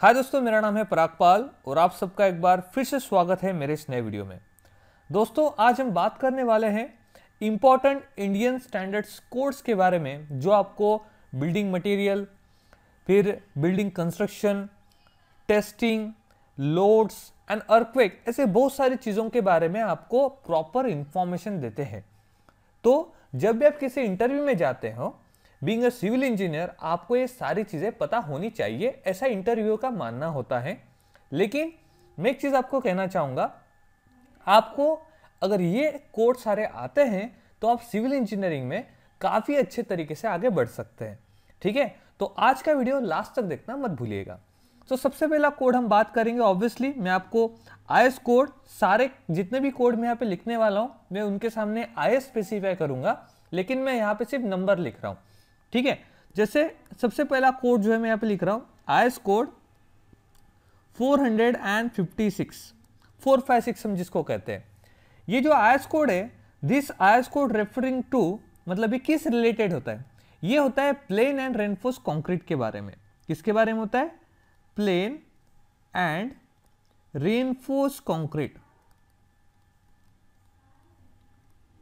हाय दोस्तों मेरा नाम है पराग पाल और आप सबका एक बार फिर से स्वागत है मेरे इस नए वीडियो में दोस्तों आज हम बात करने वाले हैं इम्पॉर्टेंट इंडियन स्टैंडर्ड्स कोर्स के बारे में जो आपको बिल्डिंग मटेरियल फिर building construction testing loads and earthquake ऐसे बहुत सारी चीज़ों के बारे में आपको प्रॉपर इंफॉर्मेशन देते हैं तो जब भी आप किसी इंटरव्यू में जाते हो बींग अ सिविल इंजीनियर आपको ये सारी चीज़ें पता होनी चाहिए ऐसा इंटरव्यू का मानना होता है लेकिन मैं एक चीज़ आपको कहना चाहूँगा आपको अगर ये कोर्स सारे आते हैं तो आप सिविल इंजीनियरिंग में काफ़ी अच्छे तरीके से आगे बढ़ सकते हैं ठीक है तो आज का वीडियो लास्ट तक देखना मत भूलिएगा तो सबसे पहला कोड हम बात करेंगे ऑब्वियसली मैं आपको आई कोड सारे जितने भी कोड मैं यहाँ पे लिखने वाला हूँ मैं उनके सामने आई स्पेसिफाई करूँगा लेकिन मैं यहाँ पे सिर्फ नंबर लिख रहा हूँ ठीक है जैसे सबसे पहला कोड जो है मैं यहाँ पे लिख रहा हूँ आई एस कोड 456 456 हम जिसको कहते हैं ये जो आई एस कोड है this I S code referring to मतलब ये किस रिलेटेड होता है ये होता है प्लेन एंड रेनफोर्स कॉन्क्रीट के बारे में किसके बारे में होता है plain and reinforce concrete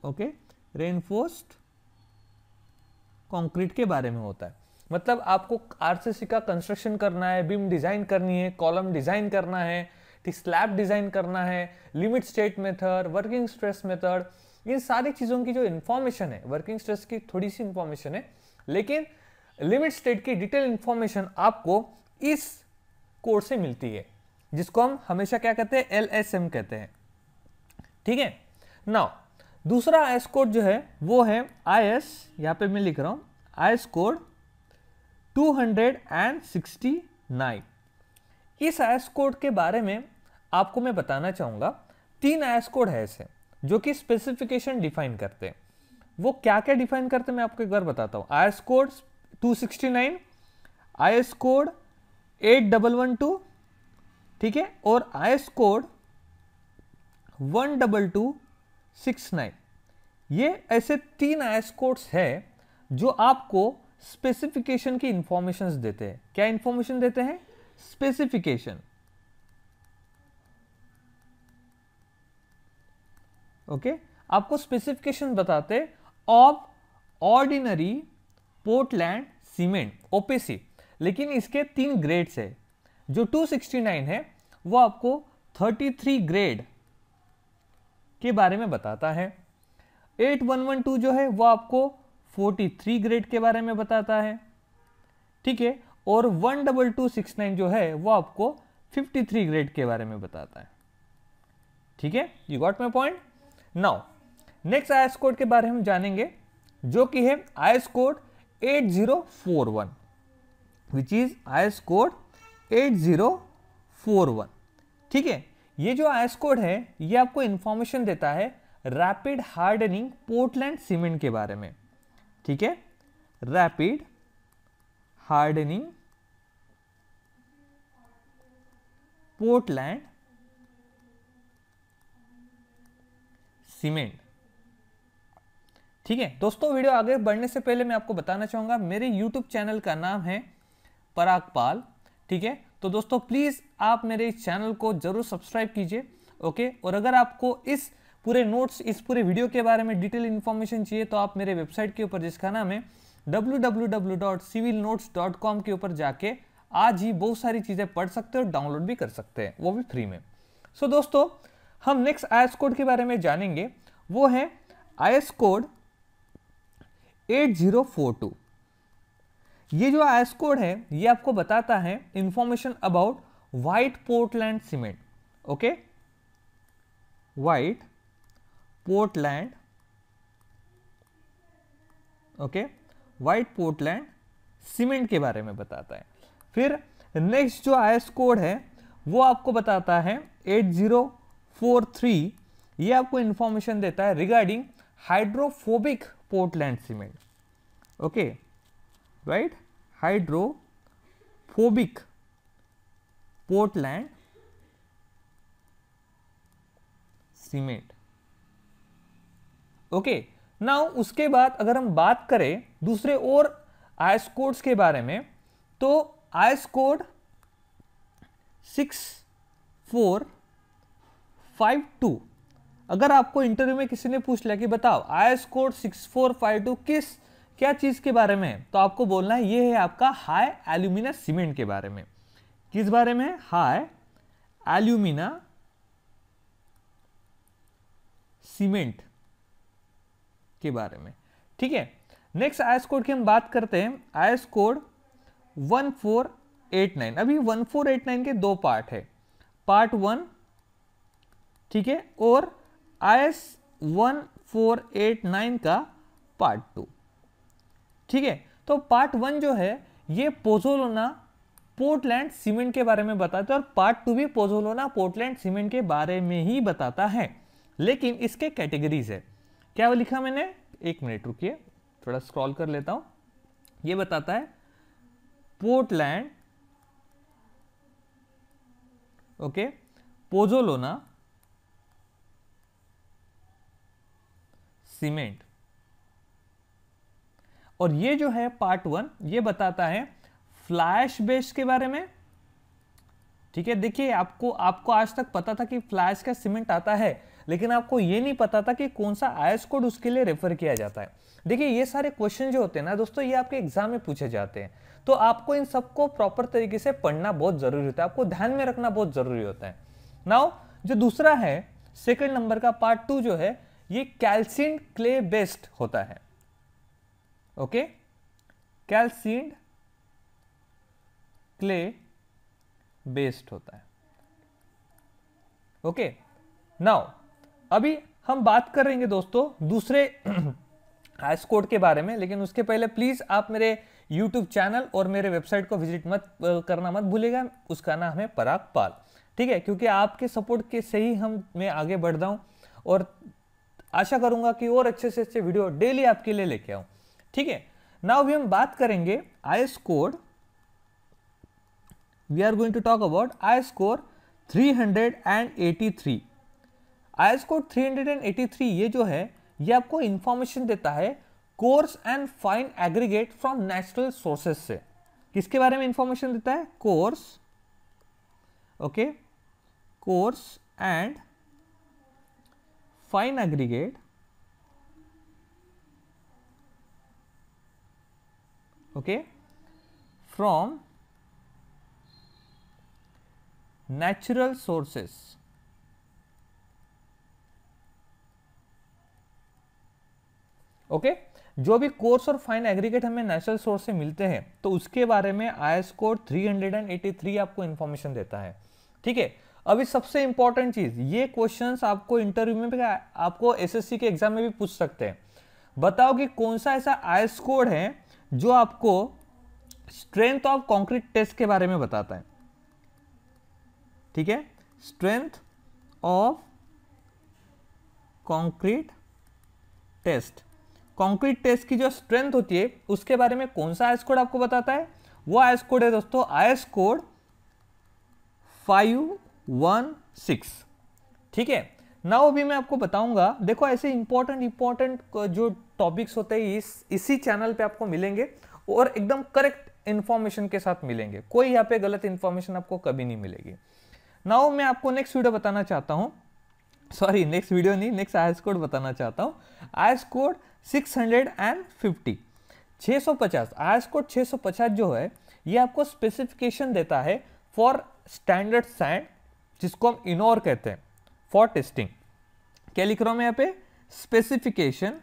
okay reinforced concrete के बारे में होता है मतलब आपको आरसीसी का कंस्ट्रक्शन करना है बीम डिजाइन करनी है कॉलम डिजाइन करना है ठीक स्लैब डिजाइन करना है limit state method working stress method इन सारी चीज़ों की जो इन्फॉर्मेशन है वर्किंग स्ट्रेस की थोड़ी सी इन्फॉर्मेशन है लेकिन लिमिट स्टेट की डिटेल इन्फॉर्मेशन आपको इस कोर्स से मिलती है जिसको हम हमेशा क्या कहते हैं एल कहते हैं ठीक है नाउ दूसरा आईएस कोड जो है वो है आई एस यहाँ पे मैं लिख रहा हूँ आई एस कोड 269 इस आईएस कोड के बारे में आपको मैं बताना चाहूँगा तीन आईएस कोड है ऐसे जो कि स्पेसिफिकेशन डिफाइन करते हैं वो क्या क्या डिफाइन करते हैं मैं आपको एक बार बताता हूँ I S code 269 I S code 8112 ठीक है और I S code two six nine ये ऐसे तीन आइस कोड्स है जो आपको स्पेसिफिकेशन की इंफॉर्मेशन देते हैं क्या इंफॉर्मेशन देते हैं स्पेसिफिकेशन ओके आपको स्पेसिफिकेशन बताते of ordinary Portland cement O P C लेकिन इसके तीन ग्रेड्स है जो 269 है वो आपको 33 ग्रेड के बारे में बताता है 8112 जो है वो आपको 43 ग्रेड के बारे में बताता है ठीक है और 12269 जो है वो आपको 53 ग्रेड के बारे में बताता है ठीक है you got my point now next I S code के बारे में हम जानेंगे जो कि है I S code 8041 which is I S code 8041 ठीक है ये जो आइस कोड है ये आपको इन्फॉर्मेशन देता है रैपिड हार्डनिंग पोर्टलैंड सीमेंट के बारे में ठीक है रैपिड हार्डनिंग पोर्टलैंड सीमेंट ठीक है दोस्तों वीडियो आगे बढ़ने से पहले मैं आपको बताना चाहूंगा मेरे यूट्यूब चैनल का नाम है पराग पाल ठीक है तो दोस्तों प्लीज़ आप मेरे इस चैनल को ज़रूर सब्सक्राइब कीजिए ओके और अगर आपको इस पूरे नोट्स इस पूरे वीडियो के बारे में डिटेल इन्फॉर्मेशन चाहिए तो आप मेरे वेबसाइट के ऊपर जिसका नाम है www.civilnotes.com के ऊपर जाके आज ही बहुत सारी चीज़ें पढ़ सकते हो और डाउनलोड भी कर सकते हैं वो भी फ्री में सो so, दोस्तों हम नेक्स्ट आई कोड के बारे में जानेंगे वो है आई कोड 8042 ये जो आइस कोड है ये आपको बताता है information about white Portland cement okay white Portland okay white Portland cement के बारे में बताता है फिर नेक्स्ट जो आईएस कोड है वो आपको बताता है 8043 ये आपको इंफॉर्मेशन देता है regarding hydrophobic Portland cement okay right hydrophobic Portland cement okay now उसके बाद अगर हम बात करें दूसरे और आइस कोड्स के बारे में तो IS code six four five two अगर आपको इंटरव्यू में किसी ने पूछ लिया कि बताओ IS code six four five two किस क्या चीज़ के बारे में तो आपको बोलना है ये है आपका हाई एल्यूमिना सीमेंट के बारे में किस बारे में हाई एल्यूमिना सीमेंट के बारे में ठीक है नेक्स्ट आयस कोड की हम बात करते हैं आयस कोड 1489 अभी 1489 के दो पार्ट है पार्ट वन ठीक है और IS 1489 one four eight nine का पार्ट टू ठीक है तो पार्ट वन जो है ये पोजोलोना पोर्टलैंड सीमेंट के बारे में बताता है और पार्ट टू भी पोजोलोना पोर्टलैंड सीमेंट के बारे में ही बताता है लेकिन इसके कैटेगरीज है क्या वो लिखा मैंने एक मिनट रुकिए थोड़ा स्क्रॉल कर लेता हूं ये बताता है पोर्टलैंड ओके पोजोलोना सीमेंट और ये जो है पार्ट वन ये बताता है फ्लैश बेस के बारे में ठीक है देखिए आपको आपको आज तक पता था कि फ्लैश का सीमेंट आता है लेकिन आपको ये नहीं पता था कि कौन सा आयस कोड उसके लिए रेफर किया जाता है देखिए ये सारे क्वेश्चन जो होते हैं ना दोस्तों ये आपके एग्जाम में पूछे जाते हैं तो आपको इन सबको प्रॉपर तरीके से पढ़ना बहुत जरूरी होता है आपको ध्यान में रखना बहुत जरूरी होता है नाउ जो दूसरा है सेकेंड नंबर का पार्ट टू जो है ये कैल्सिन क्ले बेस्ड होता है okay calcined clay based होता है ओके okay. नाउ अभी हम बात करेंगे दोस्तों दूसरे आइस कोड के बारे में लेकिन उसके पहले प्लीज आप मेरे यूट्यूब चैनल और मेरे वेबसाइट को विजिट मत करना मत भूलेगा उसका नाम है पराग पाल ठीक है क्योंकि आपके सपोर्ट के से ही हम मैं आगे बढ़ रहा हूँ और आशा करूंगा कि और अच्छे से अच्छे वीडियो डेली आपके लिए लेके आऊँ ठीक है नाउ अभी हम बात करेंगे I S code we are going to talk about I S code 383 I S code three ये जो है ये आपको इंफॉर्मेशन देता है coarse and fine aggregate from natural sources से किसके बारे में इंफॉर्मेशन देता है coarse okay coarse and fine aggregate okay, from natural sources. Okay okay? जो भी कोर्स और फाइन एग्रीगेट हमें नेचुरल सोर्स से मिलते हैं तो उसके बारे में आई एस कोड थ्री आपको इंफॉर्मेशन देता है ठीक है अभी सबसे इंपॉर्टेंट चीज ये क्वेश्चंस आपको इंटरव्यू में भी आपको एसएससी के एग्जाम में भी पूछ सकते हैं बताओ कि कौन सा ऐसा आई एस कोड है जो आपको स्ट्रेंथ ऑफ कंक्रीट टेस्ट के बारे में बताता है ठीक है strength of concrete test concrete test की जो स्ट्रेंथ होती है उसके बारे में कौन सा आयस कोड आपको बताता है वो आयस कोड है दोस्तों आयस कोड फाइव वन सिक्स ठीक है नाउ भी मैं आपको बताऊंगा देखो ऐसे इंपॉर्टेंट इंपॉर्टेंट जो टॉपिक्स होते हैं इस इसी चैनल पे आपको मिलेंगे और एकदम करेक्ट इन्फॉर्मेशन के साथ मिलेंगे कोई यहाँ पे गलत इंफॉर्मेशन आपको कभी नहीं मिलेगी नाउ मैं आपको नेक्स्ट वीडियो बताना चाहता हूँ सॉरी नेक्स्ट वीडियो नहीं नेक्स्ट आयस कोड बताना चाहता हूँ IS code six hundred and fifty छः सौ पचास आयस कोड छः सौ पचास जो है ये आपको स्पेसिफिकेशन देता है फॉर स्टैंडर्ड सैंड जिसको हम इनोर कहते हैं फॉर टेस्टिंग क्या लिख रहा हूं मैं यहां पे स्पेसिफिकेशन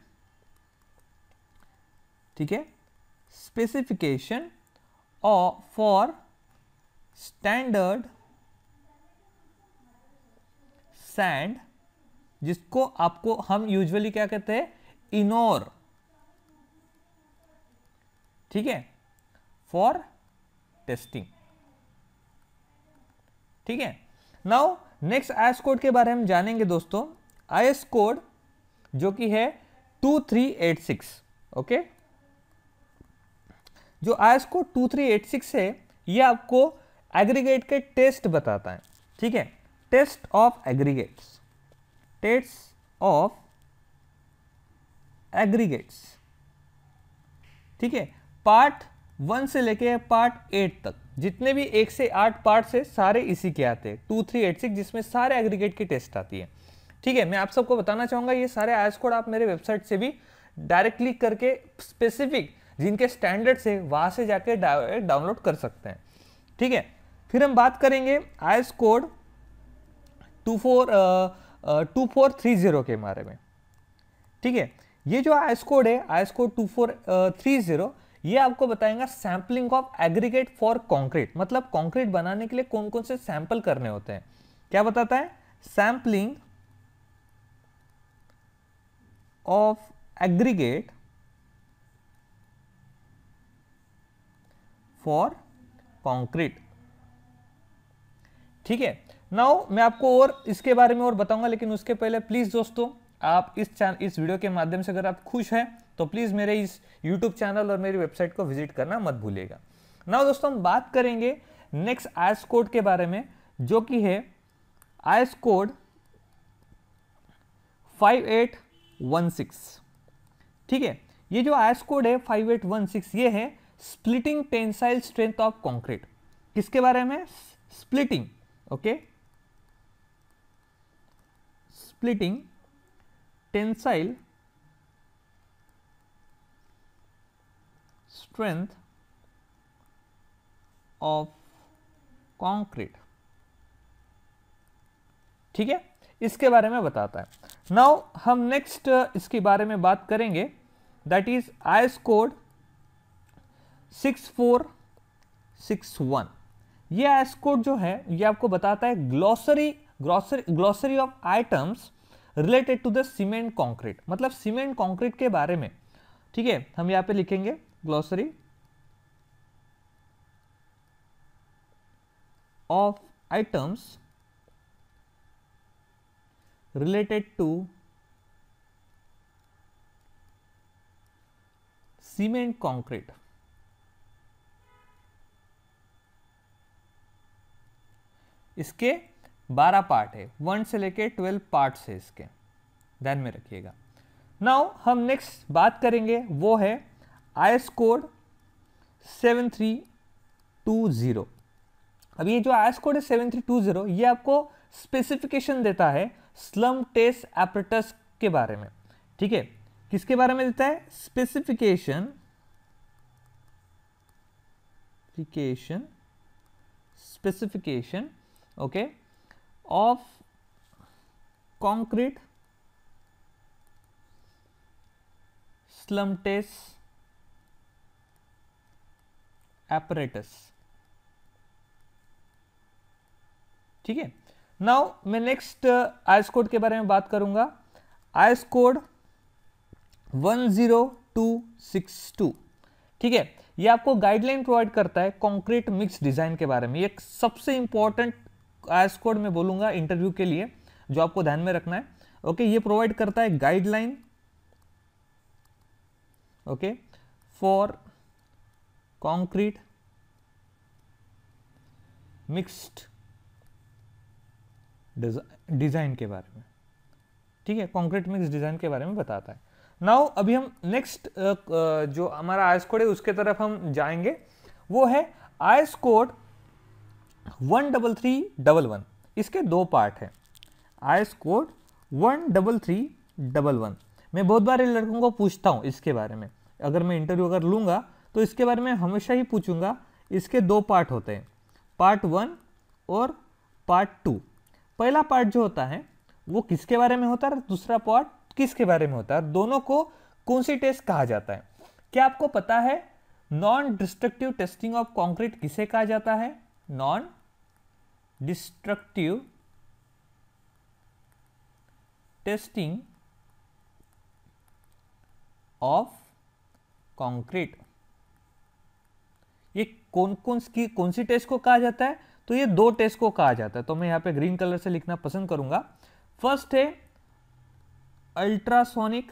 ठीक है स्पेसिफिकेशन और फॉर स्टैंडर्ड सैंड जिसको आपको हम यूजुअली क्या कहते हैं इनोर ठीक है फॉर टेस्टिंग ठीक है नाउ नेक्स्ट आई कोड के बारे में जानेंगे दोस्तों आई कोड जो कि है 2386 ओके जो आई कोड 2386 है ये आपको एग्रीगेट के टेस्ट बताता है ठीक है test of aggregates test of aggregates ठीक है पार्ट वन से लेके पार्ट एट तक जितने भी एक से आठ पार्ट्स है सारे इसी के आते हैं टू थ्री एट सिक्स जिसमें सारे एग्रीगेट की टेस्ट आती है ठीक है मैं आप सबको बताना चाहूँगा ये सारे एज कोड आप मेरे वेबसाइट से भी डायरेक्ट क्लिक करके स्पेसिफिक जिनके स्टैंडर्ड्स है वहाँ से जाके डाउनलोड कर सकते हैं ठीक है फिर हम बात करेंगे IS code two four two four three zero के बारे में ठीक है ये जो आयस कोड है IS code two four three zero ये आपको बताएगा sampling of aggregate for concrete मतलब कॉन्क्रीट बनाने के लिए कौन कौन से सैंपल करने होते हैं क्या बताता है sampling of aggregate for concrete ठीक है नाउ मैं आपको और इसके बारे में और बताऊंगा लेकिन उसके पहले प्लीज दोस्तों आप इस चैनल इस वीडियो के माध्यम से अगर आप खुश हैं तो प्लीज़ मेरे इस यूट्यूब चैनल और मेरी वेबसाइट को विजिट करना मत भूलिएगा ना दोस्तों हम बात करेंगे नेक्स्ट आयस कोड के बारे में जो कि है आयस कोड 5816 ठीक है ये जो आयस कोड है 5816 ये है splitting tensile strength of concrete किसके बारे में splitting okay splitting tensile strength of concrete ठीक है इसके बारे में बताता है नाउ हम नेक्स्ट uh, इसके बारे में बात करेंगे that is IS code six four six one ये आइस कोड जो है ये आपको बताता है glossary glossary glossary of items related to the cement concrete मतलब सीमेंट कंक्रीट के बारे में ठीक है हम यहां पे लिखेंगे glossary of items related to cement concrete. इसके 12 पार्ट है वन से लेके 12 पार्ट्स है इसके ध्यान में रखिएगा नाउ हम नेक्स्ट बात करेंगे वो है I code seven three two zero अब ये जो आई कोड है सेवन थ्री टू ज़ीरो ये आपको स्पेसिफिकेशन देता है स्लम टेस्ट एपरेटस के बारे में ठीक है किसके बारे में देता है स्पेसिफिकेशन फिकेशन specification okay of concrete slump test apparatus ठीक है नाउ मैं नेक्स्ट आइस कोड के बारे में बात करूंगा आइस कोड 10262 ठीक है ये आपको गाइडलाइन प्रोवाइड करता है कंक्रीट मिक्स डिजाइन के बारे में ये सबसे इंपॉर्टेंट आइस कोड मैं बोलूंगा इंटरव्यू के लिए जो आपको ध्यान में रखना है ओके ये प्रोवाइड करता है guideline okay for concrete mixed design के बारे में ठीक है कॉन्क्रीट मिक्स डिज़ाइन के बारे में बताता है नाउ अभी हम नेक्स्ट जो हमारा आयस कोड है उसके तरफ हम जाएंगे वो है IS code one double three double one इसके दो पार्ट है IS code one double three double one मैं बहुत बार लड़कों को पूछता हूँ इसके बारे में अगर मैं इंटरव्यू अगर लूँगा तो इसके बारे में हमेशा ही पूछूंगा इसके दो पार्ट होते हैं पार्ट वन और पार्ट टू पहला पार्ट जो होता है वो किसके बारे में होता है और दूसरा पार्ट किसके बारे में होता है दोनों को कौन सी टेस्ट कहा जाता है क्या आपको पता है non destructive testing of concrete किसे कहा जाता है non destructive testing of concrete ये कौन कौन की कौन सी टेस्ट को कहा जाता है तो ये दो टेस्ट को कहा जाता है तो मैं यहां पे ग्रीन कलर से लिखना पसंद करूंगा फर्स्ट है ultrasonic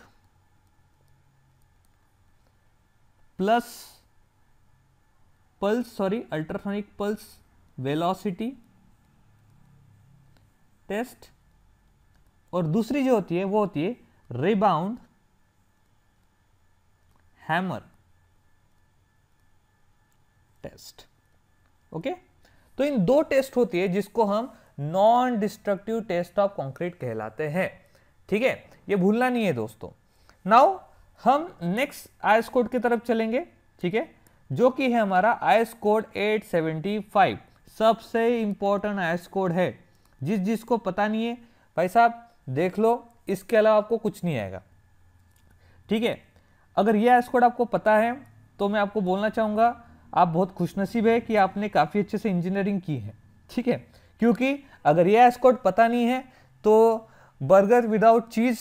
plus pulse sorry ultrasonic pulse velocity test और दूसरी जो होती है वो होती है रिबाउंड हैमर टेस्ट ओके तो इन दो टेस्ट होती है जिसको हम non destructive test of concrete कहलाते हैं ठीक है ये भूलना नहीं है दोस्तों नाउ हम नेक्स्ट आयस कोड की तरफ चलेंगे ठीक है जो कि है हमारा आयस कोड 875 सबसे इंपॉर्टेंट आइस कोड है जिस जिसको पता नहीं है भाई साहब देख लो इसके अलावा आपको कुछ नहीं आएगा ठीक है अगर ये आइस कोड आपको पता है तो मैं आपको बोलना चाहूंगा आप बहुत खुशनसीब है कि आपने काफ़ी अच्छे से इंजीनियरिंग की है ठीक है क्योंकि अगर ये एस्कॉट पता नहीं है तो बर्गर विदाउट चीज़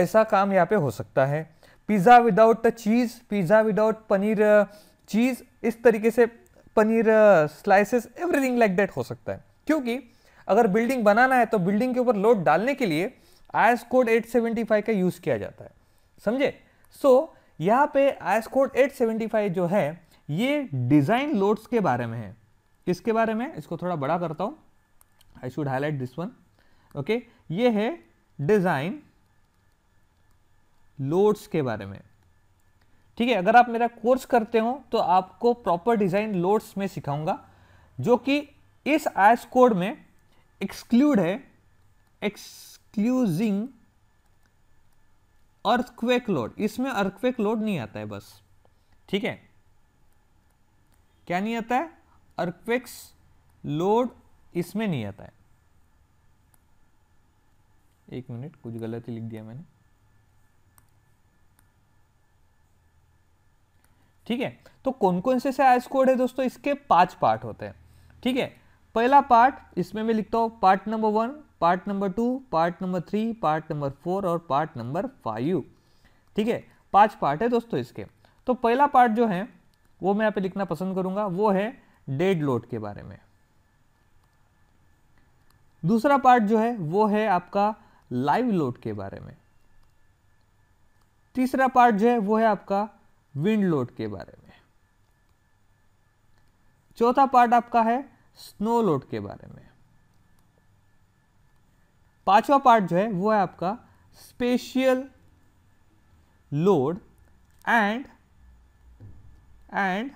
ऐसा काम यहाँ पे हो सकता है pizza without cheese pizza without paneer cheese इस तरीके से paneer slices everything like that हो सकता है क्योंकि अगर बिल्डिंग बनाना है तो बिल्डिंग के ऊपर लोड डालने के लिए आयस कोड 875 का यूज़ किया जाता है समझे सो so, यहाँ पे आयस कोड 875 जो है ये डिज़ाइन लोड्स के बारे में है किसके बारे में इसको थोड़ा बड़ा करता हूं I should highlight this one okay ये है डिज़ाइन लोड्स के बारे में ठीक है अगर आप मेरा कोर्स करते हो तो आपको प्रॉपर डिज़ाइन लोड्स में सिखाऊंगा जो कि इस आयस कोड में एक्सक्लूड है एक्सक्लूजिंग अर्थक्वेक लोड इसमें अर्थक्वेक लोड नहीं आता है बस ठीक है क्या नहीं आता है अर्कवेक्स लोड इसमें नहीं आता है एक मिनट कुछ गलत ही लिख दिया मैंने ठीक है तो कौन कौन से आइस कोड है दोस्तों इसके पांच पार्ट होते हैं ठीक है पहला पार्ट इसमें मैं लिखता हूं part number one part number two part number three part number four और पार्ट नंबर फाइव ठीक है पांच पार्ट है दोस्तों इसके तो पहला पार्ट जो है वो मैं यहाँ पे लिखना पसंद करूंगा वो है डेड लोड के बारे में दूसरा पार्ट जो है वो है आपका लाइव लोड के बारे में तीसरा पार्ट जो है वो है आपका विंड लोड के बारे में चौथा पार्ट आपका है स्नो लोड के बारे में पांचवा पार्ट जो है वो है आपका स्पेशियल लोड एंड एंड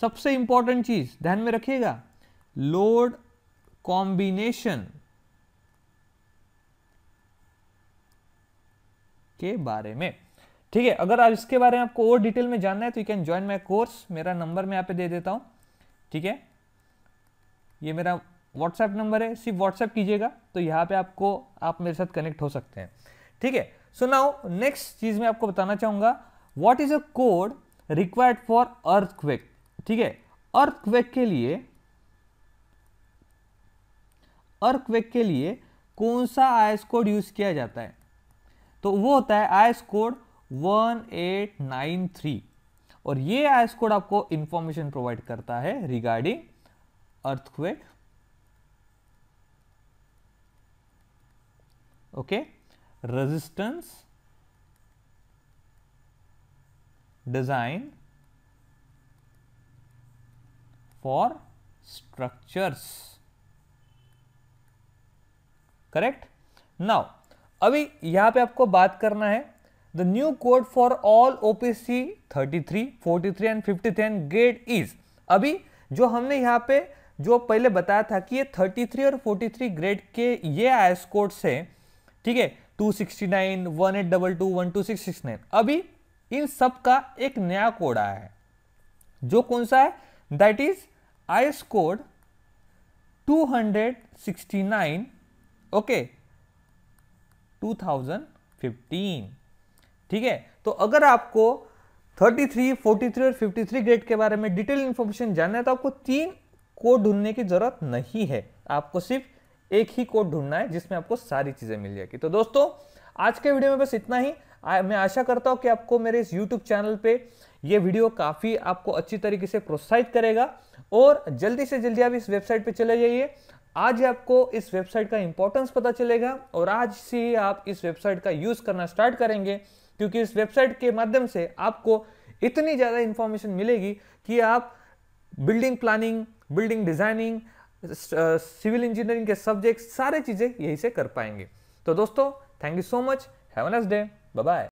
सबसे इंपॉर्टेंट चीज ध्यान में रखिएगा लोड कॉम्बिनेशन के बारे में ठीक है अगर आप इसके बारे में आपको और डिटेल में जानना है तो you can join my course मेरा नंबर मैं यहाँ पे दे देता हूं ठीक है ये मेरा व्हाट्सएप नंबर है सिर्फ व्हाट्सएप कीजिएगा तो यहां पे आपको आप मेरे साथ कनेक्ट हो सकते हैं ठीक है सो नाउ नेक्स्ट चीज़ मैं आपको बताना चाहूंगा what is a code required for earthquake ठीक है अर्थक्वेक के लिए अर्थक्वेक के लिए कौन सा आयस कोड यूज किया जाता है तो वो होता है आयस कोड 1893 और ये आयस कोड आपको इंफॉर्मेशन प्रोवाइड करता है regarding earthquake okay resistance design for structures correct now अभी यहां पे आपको बात करना है the new code for all OPC 33, 43 and 53 and grade is अभी जो हमने यहां पे जो पहले बताया था कि ये 33 और 43 ग्रेड के ये आयस कोड्स है ठीक है 269, 1822, नाइन अभी इन सब का एक नया कोड आया है जो कौन सा है that is IS code 269 okay okay, 2015 ठीक है तो अगर आपको 33, 43 और 53 ग्रेड के बारे में डिटेल इंफॉर्मेशन जानना है तो आपको तीन कोड ढूंढने की ज़रूरत नहीं है आपको सिर्फ एक ही कोड ढूंढना है जिसमें आपको सारी चीज़ें मिल जाएगी तो दोस्तों आज के वीडियो में बस इतना ही आ, मैं आशा करता हूँ कि आपको मेरे इस यूट्यूब चैनल पे ये वीडियो काफ़ी आपको अच्छी तरीके से प्रोत्साहित करेगा और जल्दी से जल्दी आप इस वेबसाइट पे चले जाइए आज आपको इस वेबसाइट का इंपॉर्टेंस पता चलेगा और आज से ही आप इस वेबसाइट का यूज़ करना स्टार्ट करेंगे क्योंकि इस वेबसाइट के माध्यम से आपको इतनी ज़्यादा इन्फॉर्मेशन मिलेगी कि आप building planning building designing civil engineering के सब्जेक्ट सारे चीज़ें यहीं से कर पाएंगे तो दोस्तों thank you so much have nice day Bye bye.